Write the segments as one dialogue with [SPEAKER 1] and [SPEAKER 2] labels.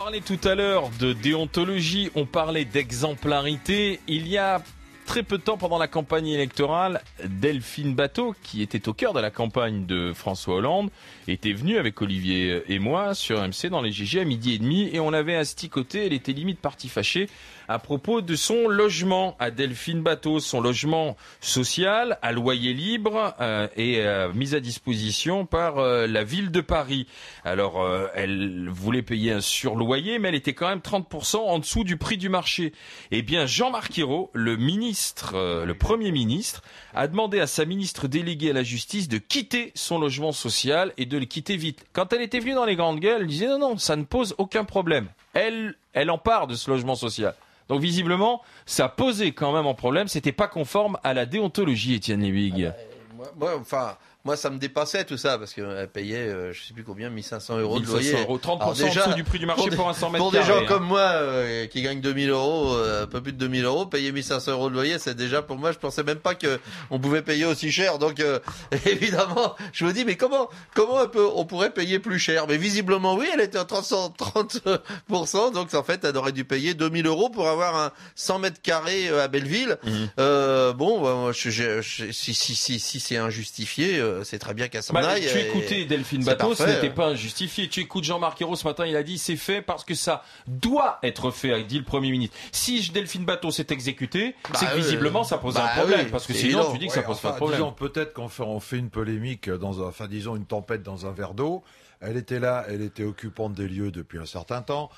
[SPEAKER 1] On parlait tout à l'heure de déontologie, on parlait d'exemplarité. Il y a très peu de temps pendant la campagne électorale, Delphine Bateau, qui était au cœur de la campagne de François Hollande, était venue avec Olivier et moi sur MC dans les GG à midi et demi et on l'avait asticoté, elle était limite partie fâchée à propos de son logement à Delphine Bateau, son logement social à loyer libre euh, et euh, mis à disposition par euh, la ville de Paris. Alors elle voulait payer un surloyer mais elle était quand même 30% en dessous du prix du marché. Eh bien Jean-Marc Ayrault, le ministre ministre, euh, le Premier ministre, a demandé à sa ministre déléguée à la justice de quitter son logement social et de le quitter vite. Quand elle était venue dans les grandes gueules, elle disait non, non, ça ne pose aucun problème. Elle, elle en part de ce logement social. Donc visiblement, ça posait quand même un problème. C'était pas conforme à la déontologie, Étienne Lévig. Ah
[SPEAKER 2] bah, moi, enfin, moi, ça me dépassait tout ça parce qu'elle payait, euh, je sais plus combien, 1500 euros de loyer. euros, 30% déjà, du prix du marché pour, un 100 mètres Pour des gens hein. comme moi euh, qui gagnent 2000 euros, euh, un peu plus de 2000 euros, payer 1500 euros de loyer, c'est déjà pour moi, je pensais même pas que on pouvait payer aussi cher. Donc euh, évidemment, je me dis mais comment comment on, on pourrait payer plus cher Mais visiblement oui, elle était à 330%. donc en fait, elle aurait dû payer 2000 euros pour avoir un 100 mètres carrés euh, à Belleville. Mhm. bon, bah, je, je, si si si, si c'est injustifié euh, c'est très bien qu'à bah, Tu écoutais Delphine Bateau, ce n'était
[SPEAKER 1] pas injustifié. Tu écoutes Jean-Marc Ayrault ce matin, il a dit c'est fait parce que ça
[SPEAKER 3] doit être fait, dit le Premier
[SPEAKER 1] ministre. Si Delphine Bateau s'est exécutée, bah c'est que visiblement ça pose un bah problème. parce que sinon, tu dis que ça pose pas de problème.
[SPEAKER 3] peut-être qu'on fait, on fait une polémique, dans un, enfin disons une tempête dans un verre d'eau. Elle était là, elle était occupante des lieux depuis un certain temps.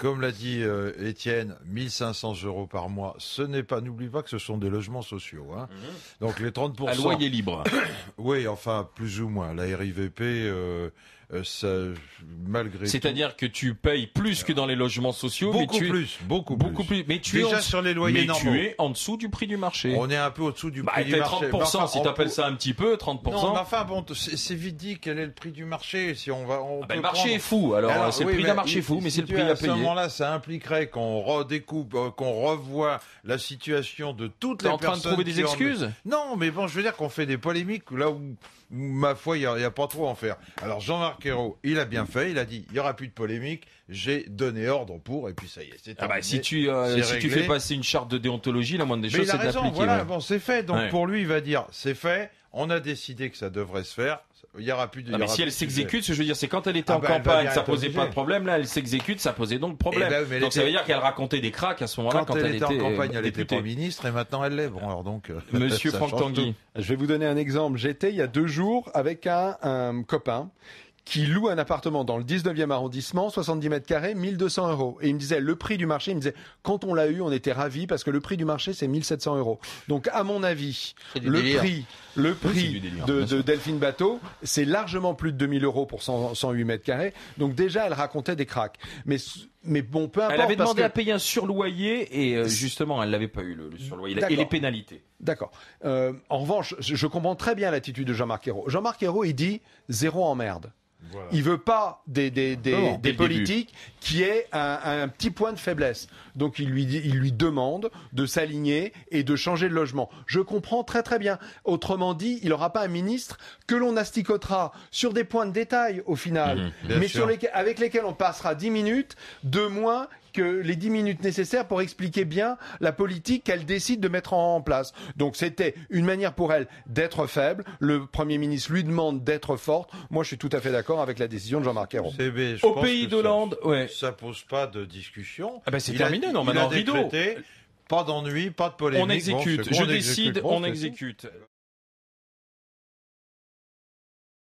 [SPEAKER 3] Comme l'a dit euh, Étienne, 1500 euros par mois, ce n'est pas, n'oublie pas que ce sont des logements sociaux. Hein. Mhm. Donc les 30%... À loyer libre. oui, enfin, plus ou moins. La RIVP, euh, euh, malgré. C'est-à-dire
[SPEAKER 1] que tu payes plus que dans
[SPEAKER 3] les logements sociaux. Beaucoup tu plus, beaucoup, plus. Mais tu es en... sur les loyers mais tu es en dessous du prix du marché. On est un peu au-dessous du bah, prix du marché. 30%, si tu appelles
[SPEAKER 1] ça un petit peu, 30%. Non, enfin
[SPEAKER 3] bon, c'est vite dit quel est le prix du marché. Si on va, ah ben, le marché est fou. Alors, c'est le prix d'un marché fou, mais c'est le prix à payer. À ce moment-là, ça impliquerait qu'on redécoupe, euh, qu'on revoit la situation de toutes les personnes. T'es en train de trouver des excuses Non, mais bon, je veux dire qu'on fait des polémiques là où, ma foi, il n'y a, a pas trop à en faire. Alors Jean-Marc il a bien fait, il a dit il n'y aura plus de polémique, j'ai donné ordre pour, et puis ça y est, ah bah, Si, tu, euh, si tu fais passer une charte de déontologie, la moindre des choses, c'est d'appliquer Voilà, bon, c'est fait. Donc pour lui, il va dire c'est fait, on a décidé que ça devrait se faire, il y aura plus de. Non, mais si elle s'exécute, ce que je veux dire, c'est quand elle était ah en bah, campagne, ça posait pas de problème. Là, elle s'exécute, ça posait donc eh problème. Ben, donc ça veut dire qu'elle racontait des cracks à ce moment-là quand, elle, était en euh, campagne. Elle était ministre et maintenant
[SPEAKER 2] elle l'est. alors donc. Euh, Monsieur Franck Tanguy, je vais vous donner un exemple. J'étais il y a deux jours avec un, un copain qui loue un appartement dans le 19e arrondissement, 70 mètres carrés, 1200 euros. Et il me disait, le prix du marché, il me disait, quand on l'a eu, on était ravis parce que le prix du marché, c'est 1700 euros. Donc, à mon avis, le prix, le prix de, Delphine Bateau, c'est largement plus de 2000 euros pour 108 mètres carrés. Donc, déjà, elle racontait des cracks. Mais mais bon, peu importe. Elle avait demandé à
[SPEAKER 1] payer un surloyer et euh, justement, elle n'avait pas eu le, surloyer et les
[SPEAKER 2] pénalités. D'accord. Euh, en revanche, je comprends très bien l'attitude de Jean-Marc Ayrault. Jean-Marc Ayrault, il dit zéro emmerde. Voilà. Il veut pas des, des, des, politiques qui aient un, petit point de faiblesse. Donc il lui, dit, il lui demande de s'aligner et de changer de logement. Je comprends très très bien. Autrement dit, il n'aura pas un ministre que l'on asticotera sur des points de détail au final, mmh, mmh. mais sur avec lesquels on passera 10 minutes de moins que les 10 minutes nécessaires pour expliquer bien la politique qu'elle décide de mettre en place. Donc c'était une manière pour elle d'être faible. Le Premier ministre lui demande d'être forte. Moi, je suis tout à fait d'accord avec la décision de Jean-Marc Ayrault.
[SPEAKER 3] Au pays d'Hollande, ça ça pose pas de discussion. Ah ben, c'est terminé, non, maintenant, rideau. pas d'ennui, pas de polémique. On exécute, je, décide, on
[SPEAKER 1] exécute.